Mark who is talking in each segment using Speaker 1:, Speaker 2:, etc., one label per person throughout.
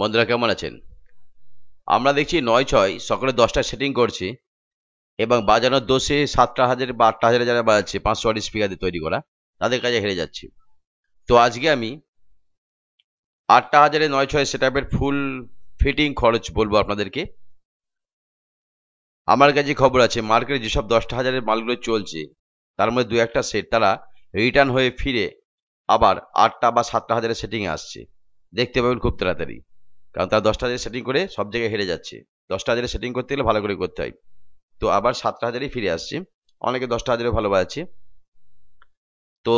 Speaker 1: বন্ধুরা কেমন আছেন আমরা দেখছি নয় ছয় সকালে দশটা সেটিং করছি এবং বাজানোর দোষে সাতটা হাজার বা আটটা হাজারে যারা বাজাচ্ছে পাঁচশো আট স্পিকার দিয়ে তৈরি করা তাদের কাছে হেরে যাচ্ছি তো আজকে আমি আটটা হাজারে নয় ছয় সেট ফুল ফিটিং খরচ বলবো আপনাদেরকে আমার কাছে খবর আছে মার্কেটে যেসব দশটা হাজারের মালগুলো চলছে তার মধ্যে দু একটা সেট তারা রিটার্ন হয়ে ফিরে আবার আটটা বা সাতটা হাজারের সেটিংয়ে আসছে দেখতে পাবেন খুব তাড়াতাড়ি কারণ তারা দশটা হাজারে সেটিং করে সব জায়গায় হেরে যাচ্ছে দশটা হাজারে সেটিং করতে গেলে ভালো করে করতে হয় তো আবার সাতটা হাজারেই ফিরে আসছি অনেকে দশটা হাজারে ভালো বাজাচ্ছে তো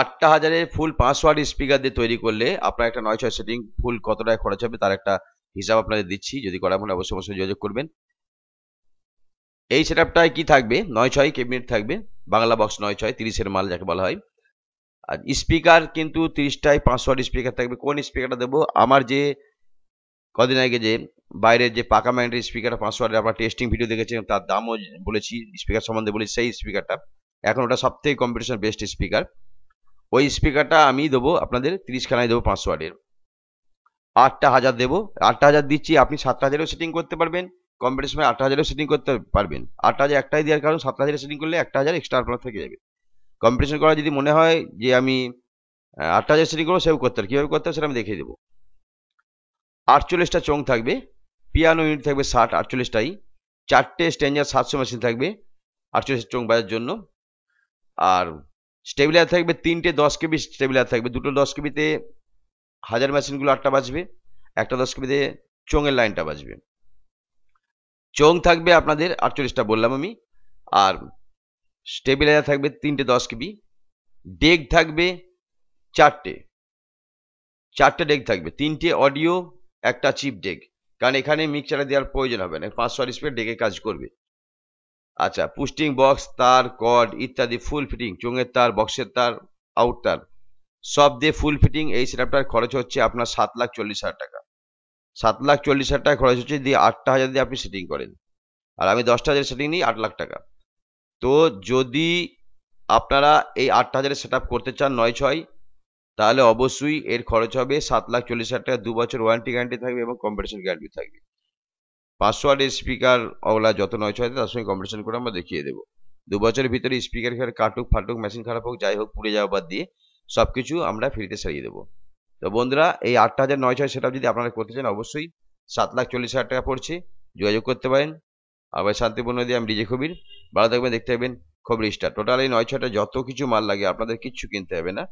Speaker 1: আটটা হাজারে ফুল পাঁচশো আট স্পিকার দিয়ে তৈরি করলে আপনার একটা নয় ছয় সেটিং ফুল কতটা খরচ হবে তার একটা হিসাব আপনাদের দিচ্ছি যদি করা মনে অবশ্যই অবশ্যই যোগাযোগ করবেন এই সেট আপটায় কী থাকবে নয় ছয় ক্যাবিনেট থাকবে বাংলা বক্স নয় ছয় তিরিশের মাল যাকে বলা হয় আর স্পিকার কিন্তু তিরিশটায় পাঁচশো আট স্পিকার থাকবে কোন স্পিকারটা দেবো আমার যে কদিন আগে যে বাইরের যে পাকা ম্যাগনেটিক স্পিকারটা পাঁচশো ওয়াটের আমরা টেস্টিং ভিডিও দেখেছি তার দামও বলেছি স্পিকার সম্বন্ধে বলেছি সেই স্পিকারটা এখন ওটা সবথেকে কম্পিটিশন বেস্ট স্পিকার ওই স্পিকারটা আমি দেবো আপনাদের তিরিশখানায় দেবো পাঁচশো ওয়াটের আটটা হাজার দেবো আটটা হাজার দিচ্ছি আপনি সাতটা হাজারেও সেটিং করতে পারবেন কম্পিটিশন সময় আটটা হাজারেও সেটিং করতে পারবেন আটটা হাজার একটাই দেওয়ার কারণ সাতটা হাজারে সেটিং করলে একটা হাজার এক্সট্রা আপনার থেকে যাবে কম্পিটিশন করা যদি মনে হয় যে আমি আটটা হাজার সেটিং করবো সেও করতে পারি কীভাবে করতে হবে সেটা আমি দেখিয়ে দেবো আটচল্লিশটা চং থাকবে পিয়ানো ইউনিট থাকবে ষাট আটচল্লিশটাই চারটে স্ট্যান্ডার সাতশো মেশিন থাকবে আটচল্লিশ চোং বাজার জন্য আর স্টেবিলার থাকবে তিনটে দশ কেবি স্টেবিলার থাকবে দুটো দশ কেবিতে হাজার মেশিনগুলো আটটা বাজবে একটা দশ কেবিতে চোঙের লাইনটা বাজবে চোং থাকবে আপনাদের আটচল্লিশটা বললাম আমি আর স্টেবিলাইজার থাকবে তিনটে দশ কেবি ডেক থাকবে চারটে চারটে ডেক থাকবে তিনটে অডিও একটা চিপ ডেক কারণ এখানে মিক্সারে দেওয়ার প্রয়োজন হবে না পাঁচশো আট স্পিড ডেকে কাজ করবে আচ্ছা পুস্টিং বক্স তার কড ইত্যাদি ফুল ফিটিং চোঙের তার বক্সের তার আউট তার সব দিয়ে ফুল ফিটিং এই সেটআপটার খরচ হচ্ছে আপনার সাত লাখ চল্লিশ হাজার টাকা সাত লাখ চল্লিশ হাজার টাকা খরচ হচ্ছে দিয়ে আটটা হাজার দিয়ে আপনি সেটিং করেন আর আমি দশটা হাজার সেটিং নিই আট লাখ টাকা তো যদি আপনারা এই আটটা হাজারের সেট করতে চান নয় ছয় তাহলে অবশ্যই এর খরচ হবে সাত লাখ চল্লিশ হাজার টাকা দু বছর ওয়ারেন্টি গ্যারান্টি থাকবে এবং কম্পিটিশন গ্যারান্টি থাকবে পাসওয়ার্ড স্পিকার ওগুলা যত নয় ছয় তার সঙ্গে কম্পিটিশন করে আমরা দেখিয়ে দেবো দু বছরের ভিতরে স্পিকার খেয়ে কাটুক ফাটুক মেশিন খারাপ হোক যাই হোক পুড়ে যাওয়া বাদ দিয়ে সব কিছু আমরা ফ্রিতে সারিয়ে দেবো তো বন্ধুরা এই আটটা হাজার নয় ছয় সেটা যদি আপনারা করতে চান অবশ্যই সাত লাখ চল্লিশ হাজার টাকা পড়ছে যোগাযোগ করতে পারেন আবার শান্তিপূর্ণ দিয়ে আমি ডিজে খবির ভালো থাকবেন দেখতে পাবেন খবর স্টার টোটাল এই নয় ছয়টা যত কিছু মাল লাগে আপনাদের কিচ্ছু কিনতে হবে না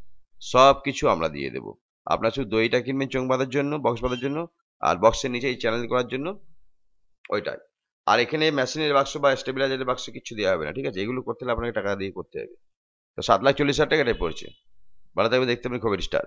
Speaker 1: সব কিছু আমরা দিয়ে দেবো আপনার শুধু দইটা কিনবেন চোখ বাঁধার জন্য বক্স বাঁধার জন্য আর বক্সের নিচে এই চ্যানেল করার জন্য ওইটাই আর এখানে মেশিনের বাক্স বা স্টেবিলাইজারের বাক্স কিছু দেওয়া হবে না ঠিক আছে এগুলো করতে হলে আপনাকে টাকা দিয়ে করতে হবে তো সাত লাখ চল্লিশ হাজার টাকা এটাই পড়ছে বাড়াতে দেখতে পাবেন খবর স্টার